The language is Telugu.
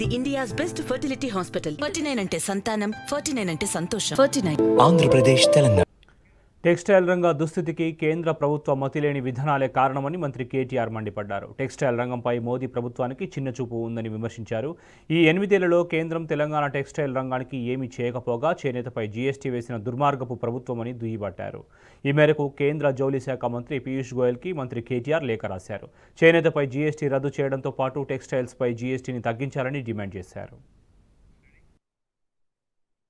ఇది India's best fertility hospital forty nine అంటే సంతానం ఫర్టీ నైన్ అంటే సంతోషం forty nine Andhra Pradesh Telangana textile రంగ దుస్థితికి కేంద్ర ప్రభుత్వ మతిలేని విధానాలే కారణమని మంత్రి కేటీఆర్ మండిపడ్డారు టెక్స్టైల్ రంగంపై మోదీ ప్రభుత్వానికి చిన్న చూపు ఉందని విమర్శించారు ఈ ఎనిమిదేళ్లలో కేంద్రం తెలంగాణ టెక్స్టైల్ రంగానికి ఏమీ చేయకపోగా చేనేతపై జీఎస్టీ వేసిన దుర్మార్గపు ప్రభుత్వమని దుయ్యబట్టారు ఈ మేరకు కేంద్ర జౌళి శాఖ మంత్రి పీయూష్ గోయల్కి మంత్రి కేటీఆర్ లేఖ రాశారు చేనేతపై జీఎస్టీ రద్దు చేయడంతో పాటు టెక్స్టైల్స్పై జీఎస్టీని తగ్గించాలని డిమాండ్ చేశారు